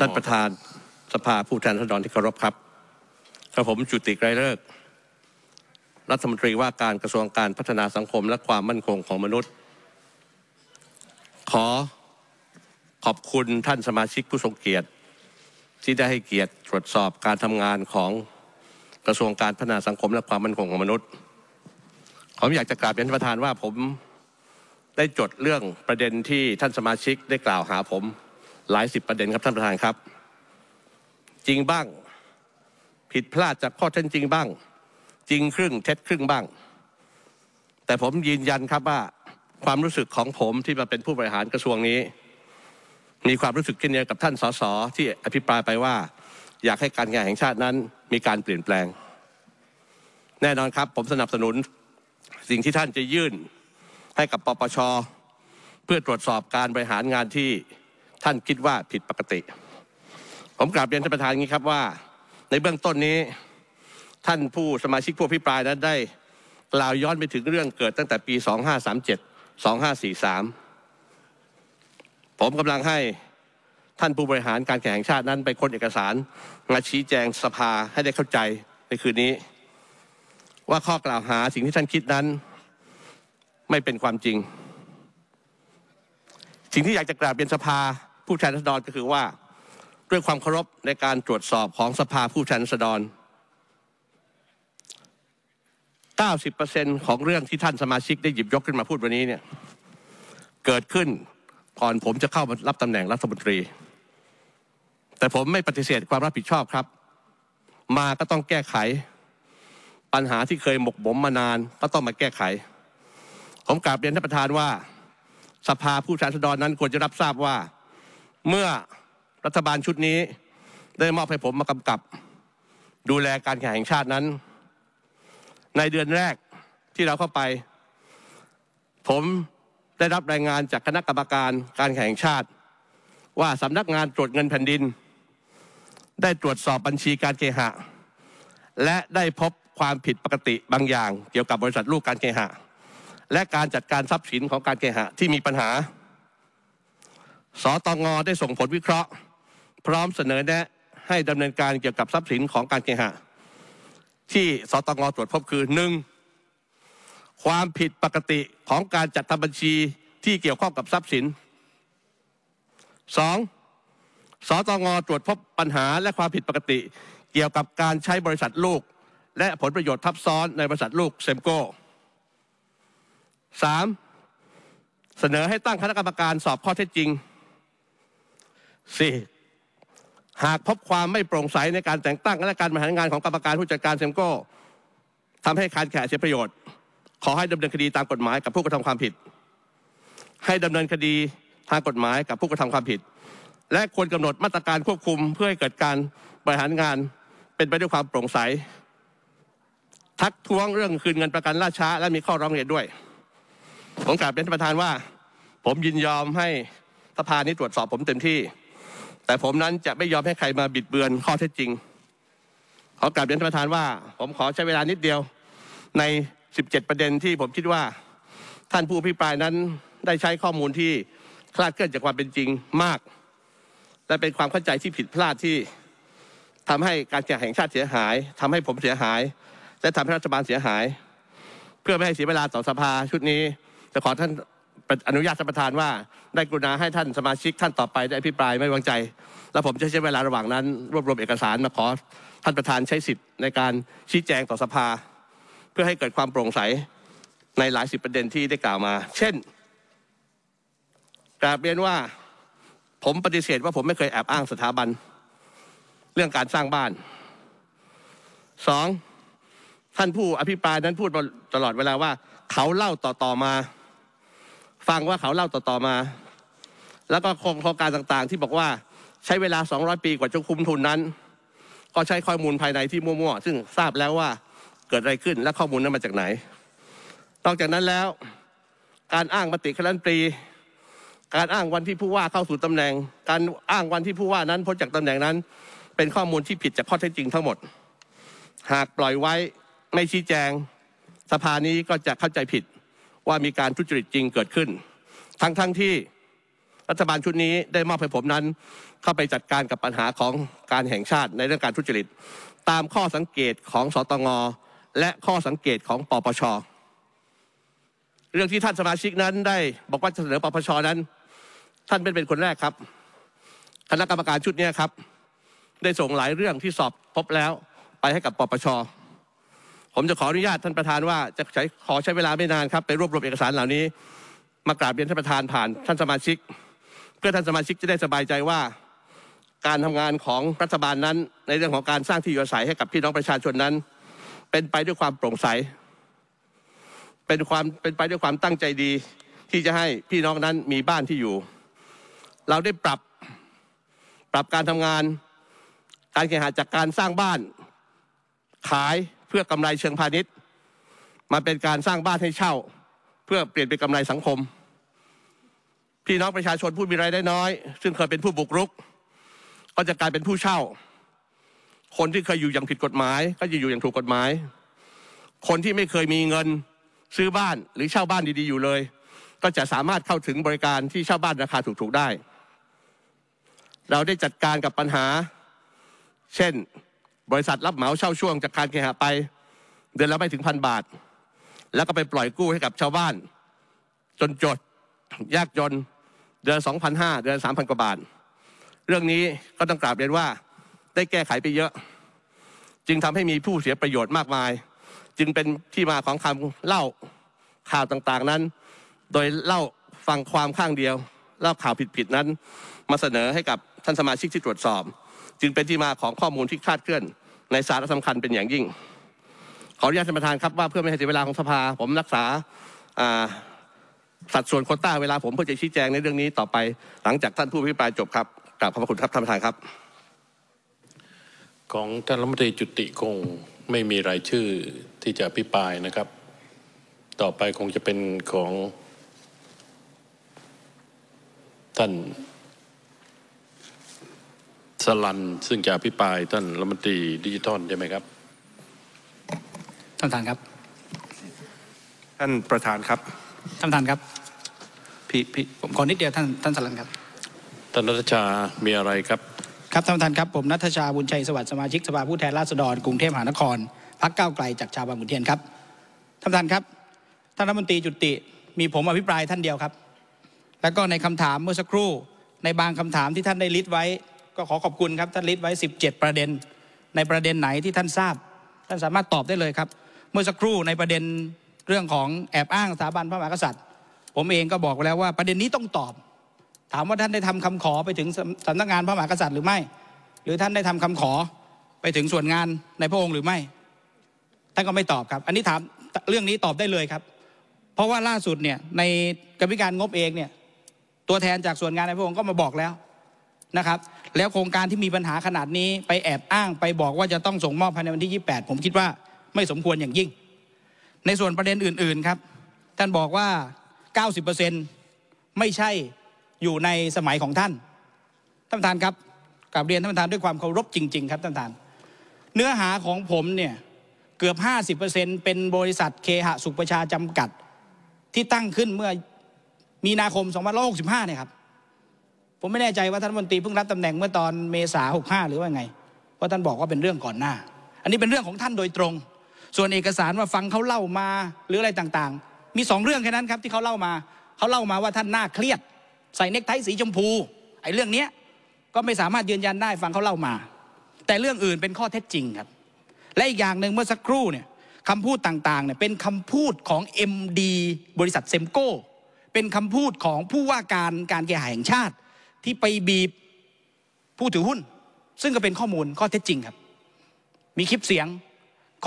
ท่านประธานสภาผู้แทนราษฎรที่เคารพครับ กระผมจุติไกรเลิกรัฐมนตรีว่าการกระทรวงการพัฒนาสังคมและความมั่นคงของมนุษย์ ขอขอบคุณท่านสมาชิกผู้ทรงเกียรติ ที่ได้ให้เกียรติตรวจสอบการทำงานของกระทรวงการพัฒนาสังคมและความมั่นคงของมนุษย์ ผมอยากจะกราบเรียนท่านประธานว่าผมได้จดเรื่องประเด็นที่ท่านสมาชิกได้กล่าวหาผมหลายสิบประเด็นครับท่านประธานครับ จริงบ้าง ผิดพลาดจากข้อเท็จจริงบ้าง จริงครึ่งเท็จครึ่งบ้าง แต่ผมยืนยันครับว่าความรู้สึกของผมที่มาเป็นผู้บริหารกระทรวงนี้ มีความรู้สึกเช่นเดียวกับท่านสสที่อภิปรายไปว่า อยากให้การงานแห่งชาตินั้นมีการเปลี่ยนแปลง แน่นอนครับผมสนับสนุน สิ่งที่ท่านจะยื่นให้กับปปชเพื่อตรวจสอบการบริหารงานที่ท่านคิดว่าผิดปกติ ผมกราบเรียนท่านประธานนี้ครับว่า ในเบื้องต้นนี้ ท่านผู้สมาชิกผู้พิปรายนั้นได้ กล่าวย้อนไปถึงเรื่องเกิดตั้งแต่ปี 2537 2543 ผมกำลังให้ท่านผู้บริหารการแข่งชาตินั้นไปค้นเอกสารมาชี้แจงสภาให้ได้เข้าใจในคืนนี้ ว่าข้อกล่าวหาสิ่งที่ท่านคิดนั้นไม่เป็นความจริง สิ่งที่อยากจะกราบเรียนสภาผู้แทนรัศดรก็คือว่าด้วยความเคารพในการตรวจสอบของสภาผู้แทนรัศดร90%ของเรื่องที่ท่านสมาชิกได้หยิบยกขึ้นมาพูดวันนี้เนี่ยเกิดขึ้น ก่อนผมจะเข้ามารับตำแหน่งรัฐมนตรี แต่ผมไม่ปฏิเสธความรับผิดชอบครับ มาก็ต้องแก้ไขปัญหาที่เคยหมกหมมมานานก็ต้องมาแก้ไข ผมกราบเรียนท่านประธานว่าสภาผู้แทนราษฎรนั้นควรจะรับทราบว่าเมื่อรัฐบาลชุดนี้ได้มอบให้ผมมากำกับดูแลการแข่งแห่งชาตินั้น ในเดือนแรกที่เราเข้าไป ผมได้รับรายงานจากคณะกรรมการการแข่งชาติ ว่าสำนักงานตรวจเงินแผ่นดิน ได้ตรวจสอบบัญชีการเคหะ และได้พบความผิดปกติบางอย่างเกี่ยวกับบริษัทลูกการเคหะ และการจัดการทรัพย์สินของการเคหะที่มีปัญหาสตงได้ส่งผลวิเคราะห์ พร้อมเสนอแนะให้ดำเนินการเกี่ยวกับทรัพย์สินของการเคหะที่สตงตรวจพบคือหนึ่งความผิดปกติของการจัดทำบัญชีที่เกี่ยวข้องกับทรัพย์สิน 2. สตงตรวจพบปัญหาและความผิดปกติเกี่ยวกับการใช้บริษัทลูก และผลประโยชน์ทับซ้อนในบริษัทลูกเซมโก้ 3. เสนอให้ตั้งคณะกรรมการสอบข้อเท็จจริงหากพบความไม่โปร่งใสในการแต่งตั้งและการบริหารงานของกรรมการผู้จัดการเซมโก้ทำให้การแข่เสียประโยชน์ ขอให้ดำเนินคดีตามกฎหมายกับผู้กระทำความผิด ให้ดำเนินคดีทางกฎหมายกับผู้กระทำความผิด และควรกำหนดมาตรการควบคุมเพื่อให้เกิดการบริหารงานเป็นไปด้วยความโปร่งใสทักท้วงเรื่องคืนเงินประกันล่าช้าและมีข้อร้องเรียนด้วย ผมกราบเรียนท่านประธานว่า ผมยินยอมให้สภานี้ตรวจสอบผมเต็มที่แต่ผมนั้นจะไม่ยอมให้ใครมาบิดเบือนข้อเท็จจริง ขอกลับเรียนท่านประธานว่าผมขอใช้เวลานิดเดียวใน 17 ประเด็นที่ผมคิดว่า ท่านผู้อภิปรายนั้นได้ใช้ข้อมูลที่ คลาดเคลื่อนจากความเป็นจริงมาก และเป็นความเข้าใจที่ผิดพลาดที่ ทำให้การแข่งแห่งชาติเสียหาย ทำให้ผมเสียหาย และทำให้รัฐบาลเสียหาย เพื่อไม่ให้เสียเวลาต่อสภาชุดนี้จะขอท่านอนุญาตท่านประธานว่า ได้กรุณาให้ท่านสมาชิกท่านต่อไปได้อภิปรายไม่วางใจ และผมจะใช้เวลาระหว่างนั้น รวบรวมเอกสาร มาขอท่านประธานใช้สิทธิ์ ในการชี้แจงต่อสภา เพื่อให้เกิดความโปร่งใส ในหลายสิบประเด็นที่ได้กล่าวมา เช่น กราบเรียนว่าผมปฏิเสธว่าผมไม่เคยแอบอ้างสถาบันเรื่องการสร้างบ้านสองท่านผู้อภิปรายนั้นพูดตลอดเวลาว่า เขาเล่าต่อๆมาฟังว่าเขาเล่าต่อๆมา แล้วก็โครงการต่างๆ ที่บอกว่าใช้เวลา 200 ปีกว่าจะคุ้มทุนนั้น ก็ใช้ข้อมูลภายในที่มั่วๆซึ่งทราบแล้วว่าเกิดอะไรขึ้นและข้อมูลนั้นมาจากไหน นอกจากนั้นแล้ว การอ้างมติคณะรัฐมนตรี การอ้างวันที่ผู้ว่าเข้าสู่ตำแหน่ง การอ้างวันที่ผู้ว่านั้นพ้นจากตำแหน่งนั้น เป็นข้อมูลที่ผิดจากข้อเท็จจริงทั้งหมด หากปล่อยไว้ไม่ชี้แจง สภานี้ก็จะเข้าใจผิดว่ามีการทุจริตจริงเกิดขึ้น ทั้งๆทที่รัฐบาลชุดนี้ได้มอบให้ผมนั้นเข้าไปจัดการกับปัญหาของการแห่งชาติในเรื่องการทุจริต ตามข้อสังเกตของสตงและข้อสังเกตของปปชเรื่องที่ท่านสมาชิกนั้นได้บอกว่าเสนอปปชนั้น ท่านเป็นเป็นคนแรกครับ คณะกรรมการชุดนี้ครับได้ส่งหลายเรื่องที่สอบพบแล้วไปให้กับปปชผมจะขออนุญาตท่านประธานว่าจะใช้ขอใช้เวลาไม่นานครับไปรวบรวมเอกสารเหล่านี้ มากราบเรียนท่านประธานผ่าน ท่านสมาชิก เพื่อท่านสมาชิกจะได้สบายใจว่า การทำงานของรัฐบาลนั้น ในเรื่องของการสร้างที่อยู่อาศัยให้กับพี่น้องประชาชนนั้น เป็นไปด้วยความโปร่งใส เป็นความเป็นไปด้วยความตั้งใจดี ที่จะให้พี่น้องนั้นมีบ้านที่อยู่ เราได้ปรับปรับการทำงานการเคหะจากการสร้างบ้านขายพื่อกำไรเชิงพาณิชย์ มาเป็นการสร้างบ้านให้เช่า เพื่อเปลี่ยนเป็นกำไรสังคม พี่น้องประชาชนผู้มีรายได้น้อย ซึ่งเคยเป็นผู้บุกรุก ก็จะกลายเป็นผู้เช่า คนที่เคยอยู่อย่างผิดกฎหมาย ก็จะอยู่อย่างถูกกฎหมาย คนที่ไม่เคยมีเงินซื้อบ้านหรือเช่าบ้านดีๆอยู่เลย ก็จะสามารถเข้าถึงบริการที่เช่าบ้านราคาถูกๆได้ เราได้จัดการกับปัญหา เช่นบริษัทรับเหมาเช่าช่วงจากการเคหะไป เดือนละไม่ถึงพันบาท แล้วก็ไปปล่อยกู้ให้กับชาวบ้าน จนจดยากจน เดือนสองพันห้าเดือนสามพันกว่าบาท เรื่องนี้ก็ต้องกราบเรียนว่าได้แก้ไขไปเยอะ จึงทำให้มีผู้เสียประโยชน์มากมาย จึงเป็นที่มาของคำเล่าข่าวต่างๆนั้น โดยเล่าฟังความข้างเดียว เล่าข่าวผิดๆนั้น มาเสนอให้กับท่านสมาชิกที่ตรวจสอบจึงเป็นที่มาของข้อมูลที่คาดเคลื่อนในสาระสำคัญเป็นอย่างยิ่ง ขออนุญาตท่านประธานครับว่าเพื่อไม่ให้เสียเวลาของสภา ผมรักษาสัดส่วนโคต้าเวลาผมเพื่อจะชี้แจงในเรื่องนี้ต่อไปหลังจากท่านผู้พิปรายจบครับกราบขอบพระคุณครับท่านประธานครับ ของท่านรัฐมนตรีจุติคงไม่มีรายชื่อที่จะพิปรายนะครับ ต่อไปคงจะเป็นของท่านสลันซึ่งจะอภิปรายท่านรัฐมนตรีดิจิทัลใช่ไหมครับ ท่านประธานครับ ท่านประธานครับท่านประธานครับพี่พี่ผมขอนิดเดียวท่านท่านสลันครับ ท่านนัทชา มีอะไรครับ ครับท่านประธานครับผมนัทชาบุญชัยสวัสดิ์สมาชิกสภาผู้แทนราษฎรกรุงเทพมหานครพักเก้าไกลจากชาวบางขุนเทียนครับ ท่านประธานครับท่านรัฐมนตรีจุติ มีผมอภิปรายท่านเดียวครับ แล้วก็ในคำถามเมื่อสักครู่ในบางคำถามที่ท่านได้ลิสต์ไว้ก็ขอขอบคุณครับท่านลิศไว้ 17 ประเด็นในประเด็นไหนที่ท่านทราบ ท่านสามารถตอบได้เลยครับ เมื่อสักครู่ในประเด็นเรื่องของแอบอ้างสถาบันพระมหากษัตริย์ ผมเองก็บอกไปแล้วว่าประเด็นนี้ต้องตอบ ถามว่าท่านได้ทำคำขอไปถึงสำนักงานพระมหากษัตริย์หรือไม่ หรือท่านได้ทำคำขอไปถึงส่วนงานในพระองค์หรือไม่ ท่านก็ไม่ตอบครับ อันนี้ถามเรื่องนี้ตอบได้เลยครับ เพราะว่าล่าสุดเนี่ยในกรรมการงบเองเนี่ยตัวแทนจากส่วนงานในพระองค์ก็มาบอกแล้วนะครับแล้วโครงการที่มีปัญหาขนาดนี้ไปแอบอ้างไปบอกว่าจะต้องส่งมอบภายในวันที่ 28 ผมคิดว่าไม่สมควรอย่างยิ่ง ในส่วนประเด็นอื่นๆครับ ท่านบอกว่า 90%ไม่ใช่อยู่ในสมัยของท่านท่านประธานครับกลับเรียนท่านประธานด้วยความเคารพจริงๆครับท่านประธานเนื้อหาของผมเนี่ยเกือบ 50%เป็นบริษัทเคหะสุขประชาจำกัด ที่ตั้งขึ้นเมื่อมีนาคม2565เนี่ยครับผมไม่แน่ใจว่าท่านมนตรีเพิ่งรับตำแหน่งเมื่อตอนเมษาหกห้าหรือว่าไง เพราะท่านบอกว่าเป็นเรื่องก่อนหน้า อันนี้เป็นเรื่องของท่านโดยตรง ส่วนเอกสารว่าฟังเขาเล่ามาหรืออะไรต่างๆ มีสองเรื่องแค่นั้นครับที่เขาเล่ามาเขาเล่ามาว่าท่านหน้าเครียด ใส่เน็กไทสีชมพู ไอ้เรื่องเนี้ยก็ไม่สามารถยืนยันได้ฟังเขาเล่ามา แต่เรื่องอื่นเป็นข้อเท็จจริงครับ และอีกอย่างหนึ่งเมื่อสักครู่เนี่ยคำพูดต่างๆเนี่ยเป็นคำพูดของ MD บริษัทเซมโก้เป็นคำพูดของผู้ว่าการการแก่หาแห่งชาติที่ไปบีบผู้ถือหุ้น ซึ่งก็เป็นข้อมูลข้อเท็จจริงครับ มีคลิปเสียง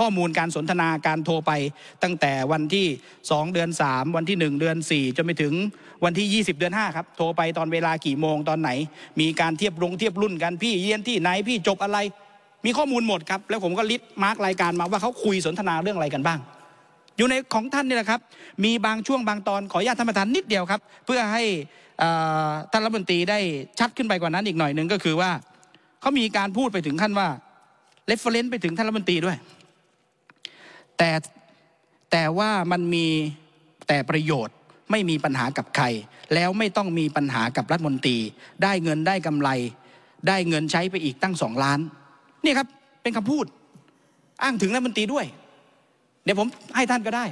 ข้อมูลการสนทนาการโทรไป ตั้งแต่วันที่2เดือน3วันที่1เดือน4จนไปถึงวันที่20เดือน5ครับโทรไปตอนเวลากี่โมงตอนไหน มีการเทียบรงเทียบรุ่นกันพี่เรียนที่ไหนพี่จบอะไร มีข้อมูลหมดครับแล้วผมก็ลิสต์มาร์กรายการมาว่าเขาคุยสนทนาเรื่องอะไรกันบ้าง อยู่ในของท่านนี่แหละครับมีบางช่วงบางตอนขออนุญาตท่านประธานนิดเดียวครับ เพื่อให้ท่านรัฐมนตรีได้ชัดขึ้นไปกว่านั้นอีกหน่อยหนึ่งก็คือว่า เขามีการพูดไปถึงขั้นว่าเลฟเฟรนซ์ไปถึงท่านรัฐมนตรีด้วย แต่แต่ว่ามันมีแต่ประโยชน์ไม่มีปัญหากับใคร แล้วไม่ต้องมีปัญหากับรัฐมนตรี ได้เงินได้กำไร ได้เงินใช้ไปอีกตั้งสองล้านนี่ครับ เป็นคำพูดอ้างถึงรัฐมนตรีด้วย เดี๋ยวผมให้ท่านก็ได้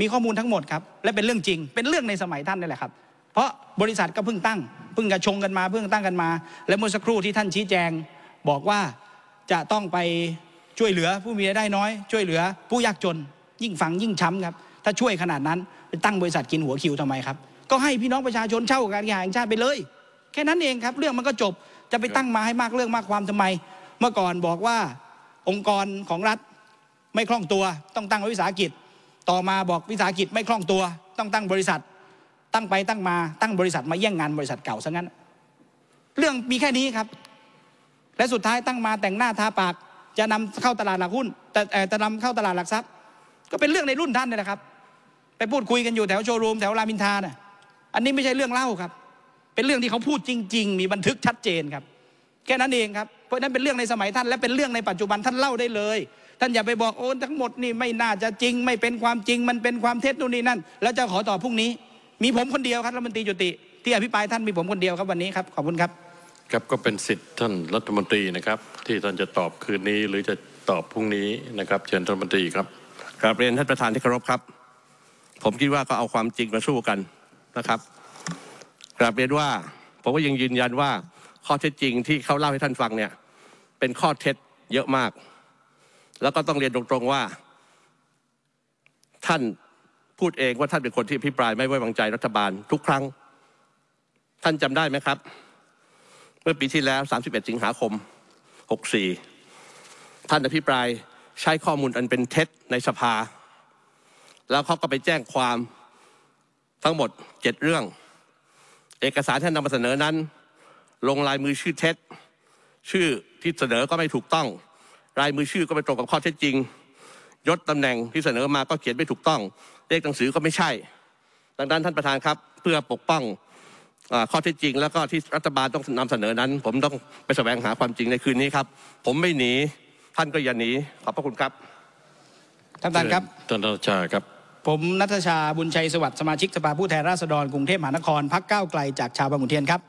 มีข้อมูลทั้งหมดครับและเป็นเรื่องจริงเป็นเรื่องในสมัยท่านนี่แหละครับเพราะบริษัทก็เพิ่งตั้งเพิ่งกระชงกันมาเพิ่งตั้งกันมา และเมื่อสักครู่ที่ท่านชี้แจง บอกว่าจะต้องไปช่วยเหลือผู้มีรายได้น้อย ช่วยเหลือ ผู้ยากจน ยิ่งฟังยิ่งช้ำครับถ้าช่วยขนาดนั้นไปตั้งบริษัทกินหัวคิวทำไมครับก็ให้พี่น้องประชาชนเช่าการยาแ่งชาติไปเลย แค่นั้นเองครับ เรื่องมันก็จบจะไปตั้งมาให้มากเรื่องมากความทำไม เมื่อก่อนบอกว่าองค์กรของรัฐไม่คล่องตัวต้องตั้งวิสาหกิจ ต่อมาบอกวิสาหกิจไม่คล่องตัวต้องตั้งบริษัทตั้งไปตั้งมาตั้งบริษัทมาแย่งงานบริษัทเก่าซะงั้น เรื่องมีแค่นี้ครับ และสุดท้ายตั้งมาแต่งหน้าทาปาก จะนำเข้าตลาดหลักหุ้นแต่จะนำเข้าตลาดหลักทรัพย์ ก็เป็นเรื่องในรุ่นท่านนี่แหละครับไปพูดคุยกันอยู่แถวโชว์รูมแถวรามินทาน่ะ อันนี้ไม่ใช่เรื่องเล่าครับ เป็นเรื่องที่เขาพูดจริงๆ มีบันทึกชัดเจนครับแค่นั้นเองครับเพราะนั้นเป็นเรื่องในสมัยท่านและเป็นเรื่องในปัจจุบันท่านเล่าได้เลย ท่านอย่าไปบอกโอ้ทั้งหมดนี่ไม่น่าจะจริงไม่เป็นความจริงมันเป็นความเท็จนู่นนี่นั่นแล้วจะขอต่อพรุ่งนี้มีผมคนเดียวครับรัฐมนตรีจุติที่อภิปรายท่าน มีผมคนเดียวครับวันนี้ครับขอบคุณครับครับก็เป็นสิทธิ์ท่านรัฐมนตรีนะครับ ที่ท่านจะตอบคืนนี้หรือจะตอบพรุ่งนี้นะครับ เชิญรัฐมนตรีครับ กราบเรียนท่านประธานที่เคารพครับ ผมคิดว่าก็เอาความจริงมาสู้กันนะครับกราบเรียนว่า ผมก็ยังยืนยันว่าข้อเท็จจริง ที่เขาเล่าให้ท่านฟังเนี่ยเป็นข้อเท็จเยอะมาก แล้วก็ต้องเรียนตรงๆว่าท่านพูดเองว่าท่านเป็นคนที่อภิปรายไม่ไว้วางใจรัฐบาลทุกครั้ง ท่านจำได้ไหมครับ เมื่อปีที่แล้ว 31สิงหาคม 64 ท่านอภิปรายใช้ข้อมูลอันเป็นเท็จในสภา แล้วเขาก็ไปแจ้งความทั้งหมด 7 เรื่อง เอกสารที่ท่านนำมาเสนอนั้น ลงลายมือชื่อเท็จ ชื่อที่เสนอก็ไม่ถูกต้อง รายมือชื่อก็ไม่ตรงกับข้อเท็จจริง ยศตำแหน่งที่เสนอมาก็เขียนไม่ถูกต้องเลขหนังสือก็ไม่ใช่ ดังนั้นท่านประธานครับ เพื่อปกป้องข้อเท็จจริงแล้วก็ที่รัฐบาลต้องนำเสนอนั้น ผมต้องไปแสวงหาความจริงในคืนนี้ครับ ผมไม่หนีท่านก็อย่าหนี ขอบพระคุณครับท่านประธานครับท่านรัชชาครับ ผมนัทชาบุญชัยสวัสดิ์สมาชิกสภาผู้แทนราษฎรกรุงเทพมหานครพักก้าวไกลจากชาวบางขุนเทียนครับ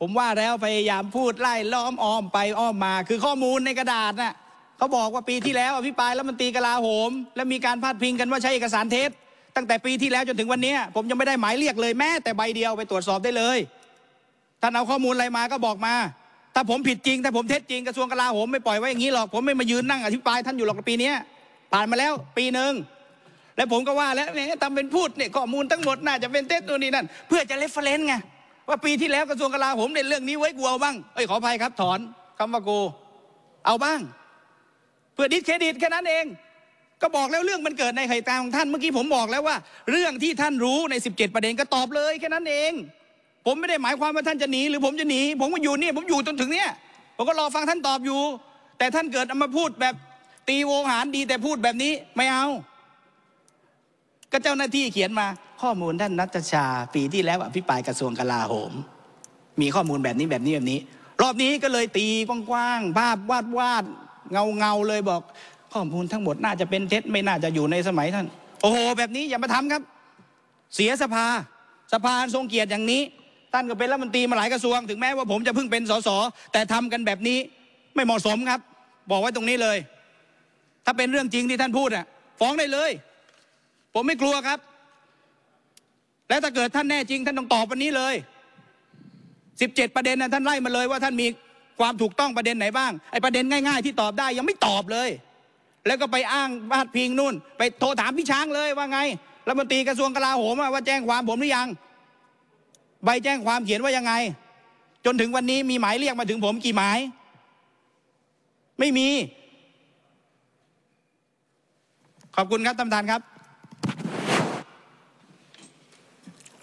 ผมว่าแล้วพยายามพูดไล่ล้อมอ้อมไปอ้อมมา คือข้อมูลในกระดาษนะ่ะเขาบอกว่าปีที่แล้วอภิปรายแล้วมันตีกลาโหม แล้วมีการพาดพิงกันว่าใช้เอกสารเท็จตั้งแต่ปีที่แล้วจนถึงวันนี้ผมยังไม่ได้หมายเรียกเลย แม้แต่ใบเดียวไปตรวจสอบได้เลย ท่านเอาข้อมูลอะไรมาก็บอกมา ถ้าผมผิดจริงถ้าผมเท็จจริงกระทรวงกลาโหมไม่ปล่อยไว้อย่างนี้หรอกผมไม่มายืนนั่งอธิบายท่านอยู่หรอกปีนี้ผ่านมาแล้ว ปีหนึ่งแล้วผมก็ว่าแล้วเนี่ยทำเป็นพูดเนี่ยข้อมูลทั้งหมดน่าจะเป็นเท็จตัวนี้นั่นเพื่อจะเลฟเฟรน์ไงว่าปีที่แล้วกระทรวงกลาโหมในเรื่องนี้ไว้กูเอาบ้างเอ้ยขออภัยครับ ถอนคำว่ากูเอาบ้าง เพื่อดิสเครดิตแค่นั้นเองก็บอกแล้วเรื่องมันเกิดในไข่ตาของท่านเมื่อกี้ผมบอกแล้วว่า เรื่องที่ท่านรู้ใน 17 ประเด็นก็ตอบเลยแค่นั้นเอง ผมไม่ได้หมายความว่าท่านจะหนีหรือผมจะหนีผมก็อยู่นี่ผมอยู่จนถึงเนี้ยผมก็รอฟังท่านตอบอยู่ แต่ท่านเกิดเอามาพูดแบบตีโวหารดีแต่พูดแบบนี้ไม่เอาก็เจ้าหน้าที่เขียนมา ข้อมูลท่านนัทชาปีที่แล้วอภิปรายกระทรวงกลาโหม มีข้อมูลแบบนี้แบบนี้แบบนี้ รอบนี้ก็เลยตีกว้างๆภาพวาดๆเงาๆเลยบอกข้อมูลทั้งหมดน่าจะเป็นเท็จไม่น่าจะอยู่ในสมัยท่าน โอ้โห แบบนี้อย่ามาทำครับ เสียสภาสภาทรงเกียรติอย่างนี้ ท่านก็เป็นรัฐมนตรีมาหลายกระทรวงถึงแม้ว่าผมจะเพิ่งเป็นสสแต่ทำกันแบบนี้ไม่เหมาะสมครับ บอกไว้ตรงนี้เลย ถ้าเป็นเรื่องจริงที่ท่านพูดอ่ะฟ้องได้เลย ผมไม่กลัวครับ และถ้าเกิดท่านแน่จริง ท่านต้องตอบวันนี้เลย 17 ประเด็นนะท่านไล่มาเลยว่า ท่านมีความถูกต้องประเด็นไหนบ้างไอ้ประเด็นง่ายๆที่ตอบได้ ยังไม่ตอบเลยแล้วก็ไปอ้างพาดพิงนู่น ไปโทรถามพี่ช้างเลยว่าไงรัฐมนตรีกระทรวงกลาโหมว่าแจ้งความผมหรือยัง ใบแจ้งความเขียนว่ายังไง จนถึงวันนี้มีหมายเรียกมาถึงผมกี่หมาย ไม่มี ขอบคุณครับท่านประธาน ครับ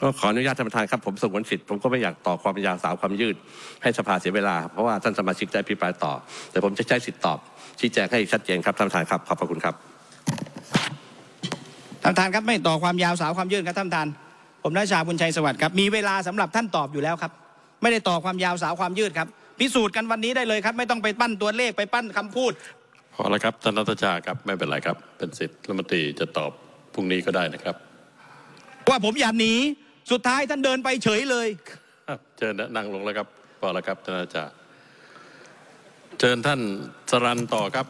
ก็ขออนุญาตท่านประธานครับ ผมสงวนสิทธิ์ผมก็ไม่อยากต่อความยาวสาวความยืด ให้สภาเสียเวลาเพราะว่าท่านสมาชิกได้พิปรายต่อ แต่ผมจะใช้สิทธิ์ตอบชี้แจงให้ชัดเจนครับท่านประธานครับขอบพระคุณครับท่านประธานครับไม่ต่อความยาวสาวความยืดครับท่านประธานผมนายชาบุญชัยสวัสดิ์ครับมีเวลาสำหรับท่านตอบอยู่แล้วครับ ไม่ได้ต่อความยาวสาวความยืดครับ พิสูจน์กันวันนี้ได้เลยครับ ไม่ต้องไปปั้นตัวเลขไปปั้นคำพูด พอแล้วครับท่านรัฐชาครับไม่เป็นไรครับ เป็นสิทธิ์รัฐมนตรีจะตอบ พรุ่งนี้ก็ได้นะครับ ว่าผมอย่าหนีสุดท้ายท่านเดินไปเฉยเลยเชิญนั่งลงแล้วครับพอแล้วครับท่านรัฐชาเชิญท่านสรรต่อครับ